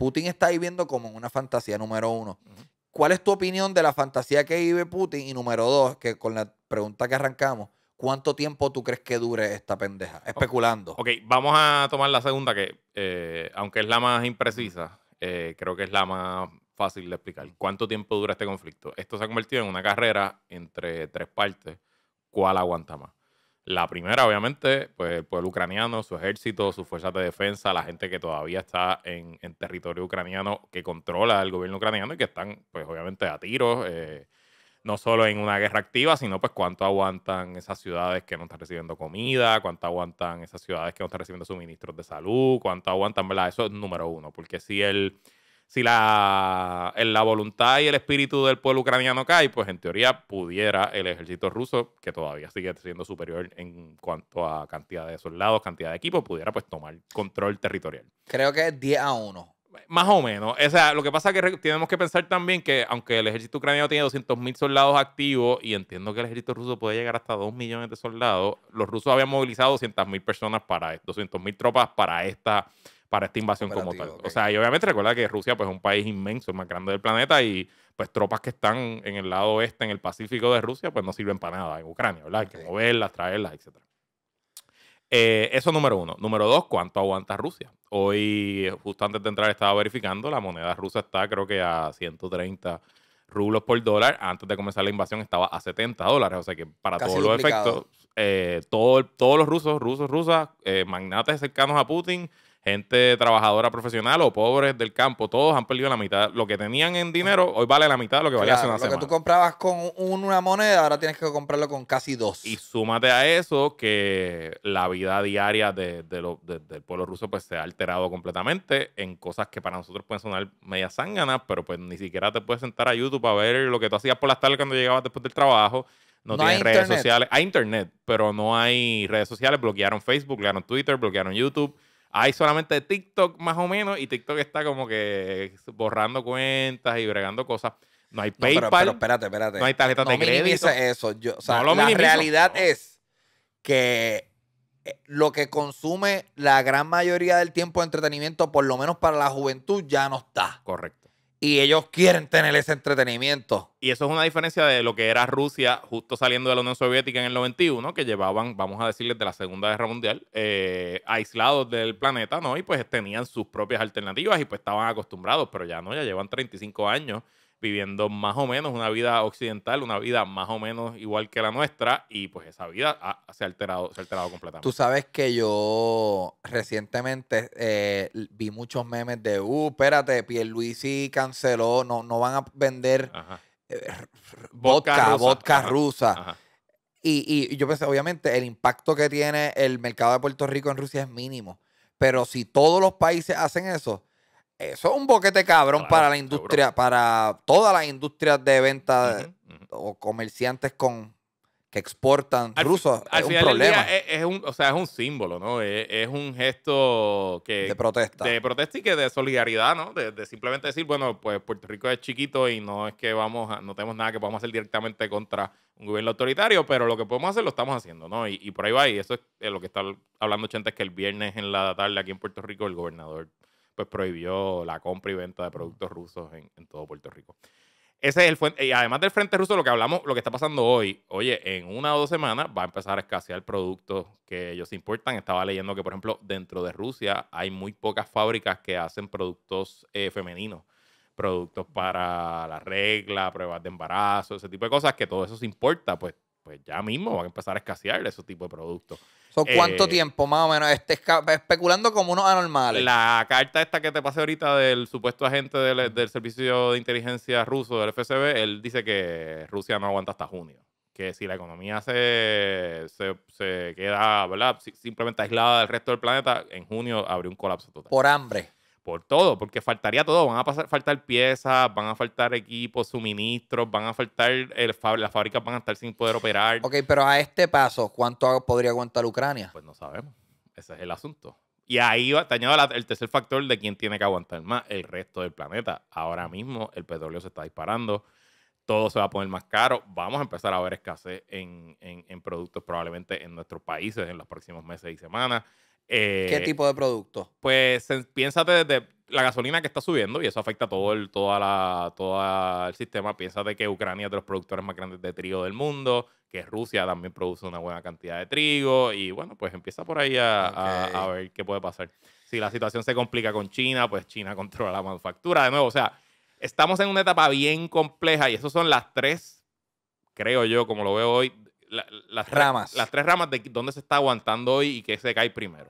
Putin está viviendo como una fantasía número uno. ¿Cuál es tu opinión de la fantasía que vive Putin? Y número dos, que con la pregunta que arrancamos, ¿cuánto tiempo tú crees que dure esta pendeja? Especulando. Ok, vamos a tomar la segunda, que eh, aunque es la más imprecisa, eh, creo que es la más fácil de explicar. ¿Cuánto tiempo dura este conflicto? Esto se ha convertido en una carrera entre tres partes. ¿Cuál aguanta más? La primera, obviamente, pues el pueblo ucraniano, su ejército, sus fuerzas de defensa, la gente que todavía está en, territorio ucraniano, que controla el gobierno ucraniano y que están, pues obviamente, a tiros, eh, no solo en una guerra activa, sino pues cuánto aguantan esas ciudades que no están recibiendo comida, cuánto aguantan esas ciudades que no están recibiendo suministros de salud, cuánto aguantan, ¿verdad? Eso es número uno, porque si el si la, voluntad y el espíritu del pueblo ucraniano cae, pues en teoría pudiera el ejército ruso, que todavía sigue siendo superior en cuanto a cantidad de soldados, cantidad de equipos, pudiera pues tomar control territorial. Creo que es 10 a 1 más o menos. O sea, lo que pasa es que tenemos que pensar también que, aunque el ejército ucraniano tiene 200.000 soldados activos, y entiendo que el ejército ruso puede llegar hasta 2 millones de soldados, los rusos habían movilizado 200.000 personas para 200.000 tropas para esta, para esta invasión como tal. O sea, y obviamente recuerda que Rusia pues, es un país inmenso, el más grande del planeta, y pues tropas que están en el lado oeste, en el Pacífico de Rusia, pues no sirven para nada en Ucrania, ¿verdad? Hay que moverlas, traerlas, etcétera. Eh, eso número uno. Número dos, ¿cuánto aguanta Rusia? Hoy, justo antes de entrar, estaba verificando, la moneda rusa está creo que a 130 rublos por dólar. Antes de comenzar la invasión estaba a 70 dólares. O sea que para todos los efectos, eh, todos los rusos, rusos, rusas, eh, magnates cercanos a Putin, gente trabajadora profesional o pobres del campo, todos han perdido la mitad. Lo que tenían en dinero hoy vale la mitad de lo que valía hace una lo semana. Lo que tú comprabas con una moneda, ahora tienes que comprarlo con casi dos. Y súmate a eso que la vida diaria de, de del pueblo ruso pues se ha alterado completamente en cosas que para nosotros pueden sonar media zánganas, pero pues ni siquiera te puedes sentar a YouTube a ver lo que tú hacías por las tardes cuando llegabas después del trabajo. No, hay redes sociales. Hay internet, pero no hay redes sociales. Bloquearon Facebook, bloquearon Twitter, bloquearon YouTube. Hay solamente TikTok más o menos y TikTok está como que borrando cuentas y bregando cosas. No hay PayPal. No, pero, espérate, espérate. No hay tarjeta de crédito. eso. Yo, o la realidad es que eh, lo que consume la gran mayoría del tiempo de entretenimiento, por lo menos para la juventud, ya no está. Correcto y ellos quieren tener ese entretenimiento. Y eso es una diferencia de lo que era Rusia justo saliendo de la Unión Soviética en el 91, que llevaban, vamos a decirles, de la Segunda Guerra Mundial, eh, aislados del planeta, ¿no? Y pues tenían sus propias alternativas y pues estaban acostumbrados, pero ya no, ya llevan 35 años viviendo más o menos una vida occidental, una vida más o menos igual que la nuestra, y pues esa vida se, ha alterado, se ha alterado completamente. Tú sabes que yo recientemente eh, vi muchos memes de, uh, espérate, Pierluisi canceló, no, no van a vender eh, vodka, vodka, rusa. Y, y yo pensé, obviamente, el impacto que tiene el mercado de Puerto Rico en Rusia es mínimo. Pero si todos los países hacen eso, eso es un boquete cabrón para la industria, para todas las industrias de venta o comerciantes con que exportan rusos. es un problema. es, un, o sea, es un símbolo, ¿no? E, es, un gesto que. De protesta. protesta y que de solidaridad, ¿no? De, simplemente decir, bueno, pues Puerto Rico es chiquito y no es que vamos no tenemos nada que podamos hacer directamente contra un gobierno autoritario, pero lo que podemos hacer lo estamos haciendo, ¿no? Y, por ahí va, y eso es lo que está hablando gente, es que el viernes en la tarde aquí en Puerto Rico el gobernador pues prohibió la compra y venta de productos rusos en, todo Puerto Rico. Ese es el fuente. Y además del frente ruso, lo que hablamos, lo que está pasando hoy, oye, en una o dos semanas va a empezar a escasear productos que ellos importan. Estaba leyendo que, por ejemplo, dentro de Rusia hay muy pocas fábricas que hacen productos eh, femeninos. Productos para la regla, pruebas de embarazo, ese tipo de cosas, que todo eso se importa, pues pues ya mismo van a empezar a escasear esos tipos de productos. ¿Son cuánto eh, tiempo más o menos? Este, especulando como unos anormales. La carta esta que te pasé ahorita del supuesto agente del, servicio de inteligencia ruso del FSB, él dice que Rusia no aguanta hasta junio. Que si la economía se, se, se queda ¿verdad? simplemente aislada del resto del planeta, en junio habría un colapso total. Por hambre por todo, porque faltaría todo. Van a pasar, faltar piezas, van a faltar equipos, suministros, van a faltar, las fábricas van a estar sin poder operar. Ok, pero a este paso, ¿cuánto podría aguantar Ucrania? Pues no sabemos. Ese es el asunto. Y ahí va, te el tercer factor de quién tiene que aguantar más, el resto del planeta. Ahora mismo el petróleo se está disparando, todo se va a poner más caro, vamos a empezar a ver escasez en productos probablemente en nuestros países en los próximos meses y semanas. ¿Qué eh, tipo de producto? Pues piénsate desde la gasolina que está subiendo y eso afecta todo el, toda la, todo el sistema. Piénsate que Ucrania es de los productores más grandes de trigo del mundo, que Rusia también produce una buena cantidad de trigo y bueno, pues empieza por ahí a, ver qué puede pasar. Si la situación se complica con China, pues China controla la manufactura de nuevo. O sea, estamos en una etapa bien compleja y esas son las tres, creo yo, como lo veo hoy, las las tres ramas de dónde se está aguantando hoy y qué se cae primero.